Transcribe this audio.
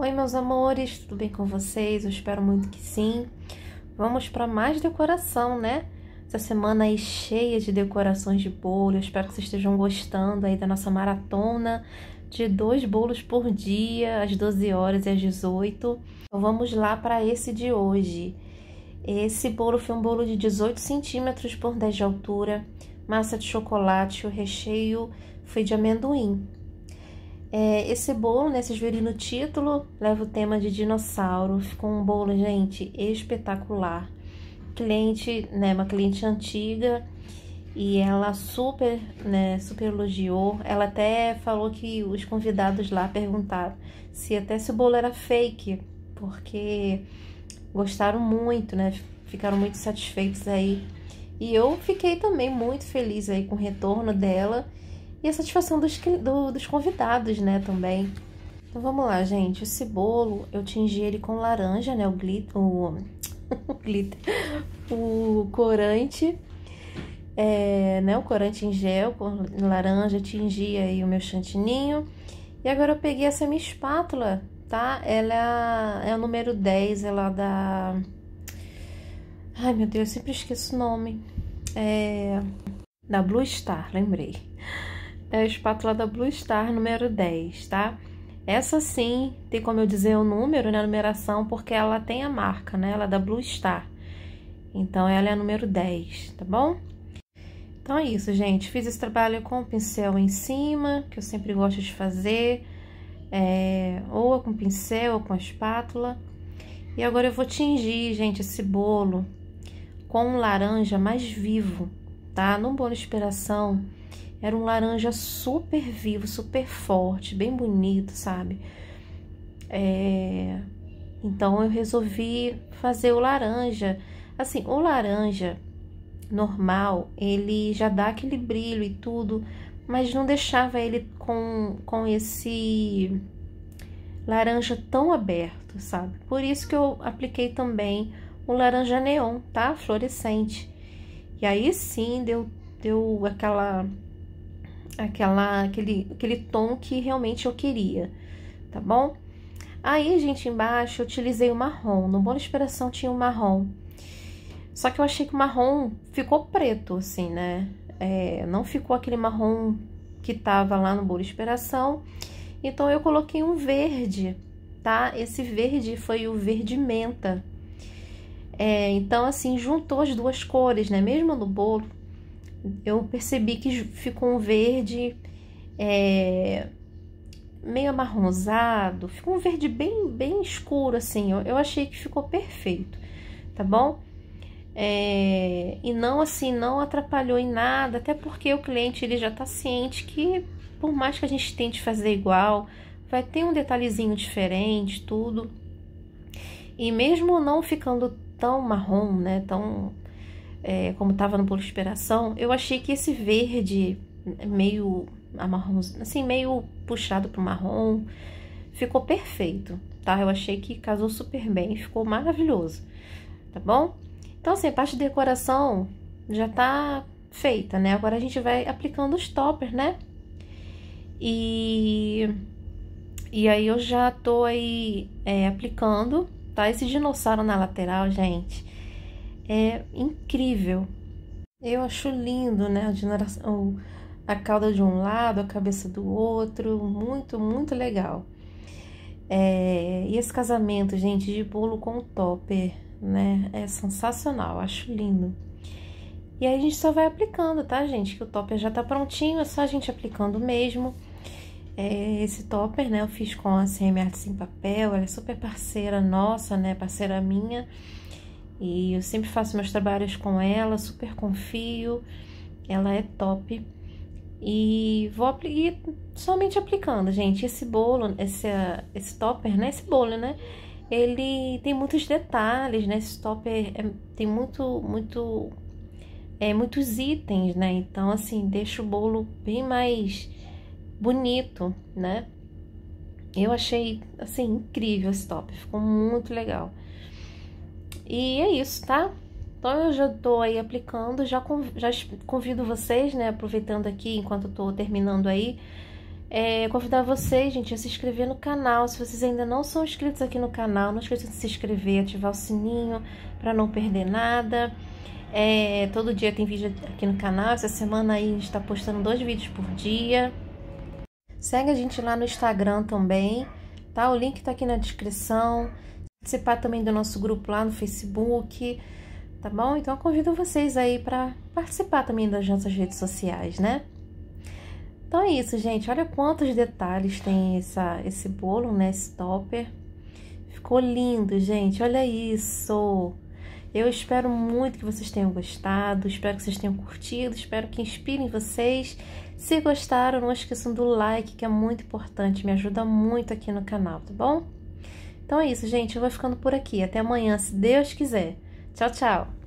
Oi, meus amores, tudo bem com vocês? Eu espero muito que sim. Vamos para mais decoração, né? Essa semana aí cheia de decorações de bolo. Eu espero que vocês estejam gostando aí da nossa maratona de dois bolos por dia, às 12 horas e às 18. Então vamos lá para esse de hoje. Esse bolo foi um bolo de 18 centímetros por 10 de altura, massa de chocolate, o recheio foi de amendoim. É, esse bolo, né? Vocês viram no título, leva o tema de dinossauro. Ficou um bolo, gente, espetacular. Cliente, né? Uma cliente antiga e ela super, né? Super elogiou. Ela até falou que os convidados lá perguntaram se até se o bolo era fake, porque gostaram muito, né? Ficaram muito satisfeitos aí. E eu fiquei também muito feliz aí com o retorno dela e a satisfação dos, do, dos convidados, né, também. Então vamos lá, gente. Esse bolo eu tingi ele com laranja, né? O glitter. O, o glitter. O corante. É, né, o corante em gel com laranja, tingi aí o meu chantininho. E agora eu peguei essa minha espátula, tá? Ela é, é o número 10, ela é da. Ai meu Deus, eu sempre esqueço o nome. É. Da Blue Star, lembrei é a espátula da Blue Star número 10, tá? Essa sim, tem como eu dizer o número, né, a numeração, porque ela tem a marca, né? Ela é da Blue Star. Então, ela é a número 10, tá bom? Então, é isso, gente. Fiz esse trabalho com o pincel em cima, que eu sempre gosto de fazer. É, ou com pincel, ou com a espátula. E agora eu vou tingir, gente, esse bolo com um laranja mais vivo, tá? No bolo inspiração, era um laranja super vivo, super forte, bem bonito, sabe? É... Então eu resolvi fazer o laranja. Assim, o laranja normal, ele já dá aquele brilho e tudo, mas não deixava ele com, com esse laranja tão aberto, sabe? Por isso que eu apliquei também o laranja neon, tá? Fluorescente. E aí sim deu, deu aquela aquela, aquele, aquele tom que realmente eu queria, tá bom? Aí, gente, embaixo eu utilizei o marrom. No de Inspiração tinha o marrom. Só que eu achei que o marrom ficou preto, assim, né? É, não ficou aquele marrom que tava lá no de Inspiração. Então, eu coloquei um verde, tá? Esse verde foi o verde menta. É, então, assim, juntou as duas cores, né? Mesmo no bolo, eu percebi que ficou um verde é, meio amarronzado, ficou um verde bem, bem escuro, assim. Eu, eu achei que ficou perfeito, tá bom? É, e não assim, não atrapalhou em nada, até porque o cliente ele já tá ciente que por mais que a gente tente fazer igual, vai ter um detalhezinho diferente, tudo. E mesmo não ficando tão marrom, né, tão é, como tava no bolo de inspiração, eu achei que esse verde meio marrom, assim, meio puxado pro marrom, ficou perfeito, tá? Eu achei que casou super bem, ficou maravilhoso, tá bom? Então, assim, a parte de decoração já tá feita, né? Agora a gente vai aplicando os toppers, né? E... E aí eu já tô aí é, aplicando, tá? Esse dinossauro na lateral, gente é incrível. Eu acho lindo, né? A, cauda de um lado, a cabeça do outro, muito, muito legal. É, e esse casamento, gente, de bolo com topper, né? É sensacional, acho lindo. E aí a gente só vai aplicando, tá, gente? Que o topper já tá prontinho, é só a gente aplicando mesmo. É, esse topper, né, eu fiz com a CM Artes em Papel, ela é super parceira nossa, né, parceira minha. E eu sempre faço meus trabalhos com ela, super confio, ela é top. E vou aplicar somente aplicando, gente. Esse bolo, esse, ah, esse topper, né? Esse bolo, né? Ele tem muitos detalhes, né? Esse topper é, tem muito, muito, é, muitos itens, né? Então, assim, deixa o bolo bem mais bonito, né? Eu achei, assim, incrível esse top, ficou muito legal. E é isso, tá? Então eu já estou aí aplicando, já, já convido vocês, né, aproveitando aqui enquanto eu estou terminando aí, é, convidar vocês, gente, a se inscrever no canal. Se vocês ainda não são inscritos aqui no canal, não esqueçam de se inscrever, ativar o sininho para não perder nada. É, todo dia tem vídeo aqui no canal. Essa semana aí a gente está postando dois vídeos por dia. Segue a gente lá no Instagram também, tá? O link está aqui na descrição participar também do nosso grupo lá no Facebook, tá bom? Então eu convido vocês aí para participar também das nossas redes sociais, né? Então é isso, gente. Olha quantos detalhes tem essa, esse bolo, né? Esse topper. Ficou lindo, gente. Olha isso. Eu espero muito que vocês tenham gostado, espero que vocês tenham curtido, espero que inspirem vocês. Se gostaram, não esqueçam do like, que é muito importante, me ajuda muito aqui no canal, tá bom? Então é isso, gente. Eu vou ficando por aqui. Até amanhã, se Deus quiser. Tchau, tchau.